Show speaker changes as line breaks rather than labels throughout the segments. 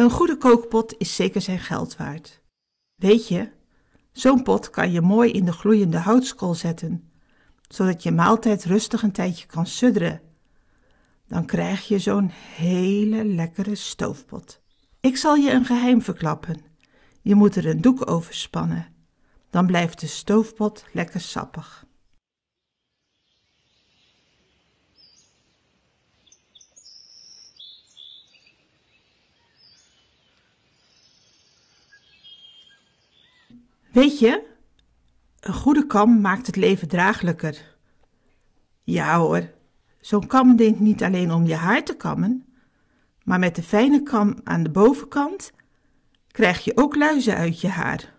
Een goede kookpot is zeker zijn geld waard. Weet je, zo'n pot kan je mooi in de gloeiende houtskool zetten, zodat je maaltijd rustig een tijdje kan sudderen. Dan krijg je zo'n hele lekkere stoofpot. Ik zal je een geheim verklappen. Je moet er een doek over spannen. Dan blijft de stoofpot lekker sappig. Weet je, een goede kam maakt het leven draaglijker. Ja hoor, zo'n kam dient niet alleen om je haar te kammen, maar met de fijne kam aan de bovenkant krijg je ook luizen uit je haar.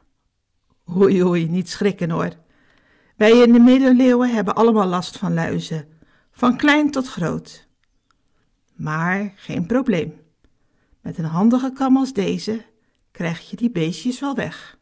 Hoi hoi, niet schrikken hoor. Wij in de middeleeuwen hebben allemaal last van luizen, van klein tot groot. Maar geen probleem. Met een handige kam als deze krijg je die beestjes wel weg.